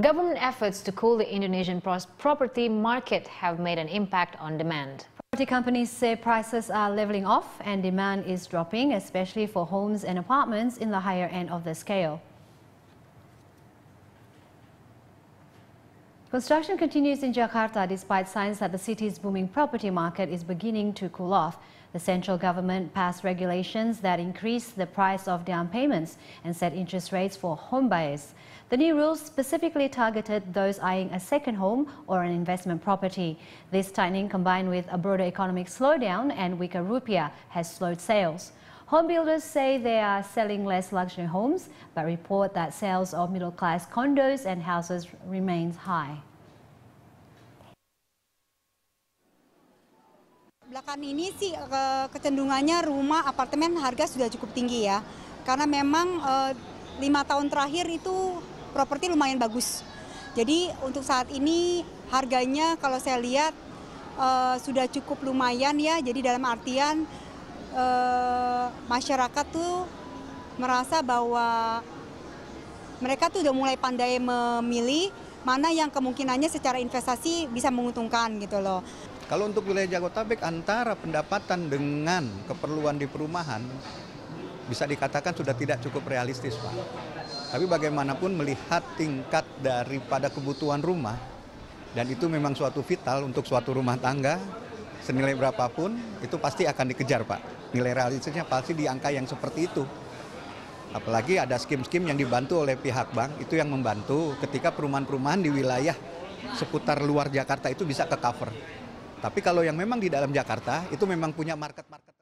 Government efforts to cool the Indonesian property market have made an impact on demand. Property companies say prices are leveling off and demand is dropping, especially for homes and apartments in the higher end of the scale. Construction continues in Jakarta despite signs that the city's booming property market is beginning to cool off. The central government passed regulations that increase the price of down payments and set interest rates for home buyers. The new rules specifically targeted those eyeing a second home or an investment property. This tightening combined with a broader economic slowdown and weaker rupiah has slowed sales. Home builders say they are selling less luxury homes, but report that sales of middle class condos and houses remains high. Belakang ini sih eh, kecenderungannya rumah apartemen harga sudah cukup tinggi ya. Karena memang eh, lima tahun terakhir itu properti lumayan bagus. Jadi untuk saat ini harganya kalau saya lihat eh, sudah cukup lumayan ya. Jadi dalam artian masyarakat tuh merasa bahwa mereka tuh udah mulai pandai memilih mana yang kemungkinannya secara investasi bisa menguntungkan gitu loh. Kalau untuk wilayah Jabodetabek antara pendapatan dengan keperluan di perumahan bisa dikatakan sudah tidak cukup realistis Pak. Tapi bagaimanapun melihat tingkat daripada kebutuhan rumah dan itu memang suatu vital untuk suatu rumah tangga senilai berapapun itu pasti akan dikejar Pak. Nilai realisasinya pasti di angka yang seperti itu. Apalagi ada skim-skim yang dibantu oleh pihak bank itu yang membantu ketika perumahan-perumahan di wilayah seputar luar Jakarta itu bisa ke cover. Tapi kalau yang memang di dalam Jakarta itu memang punya market-market.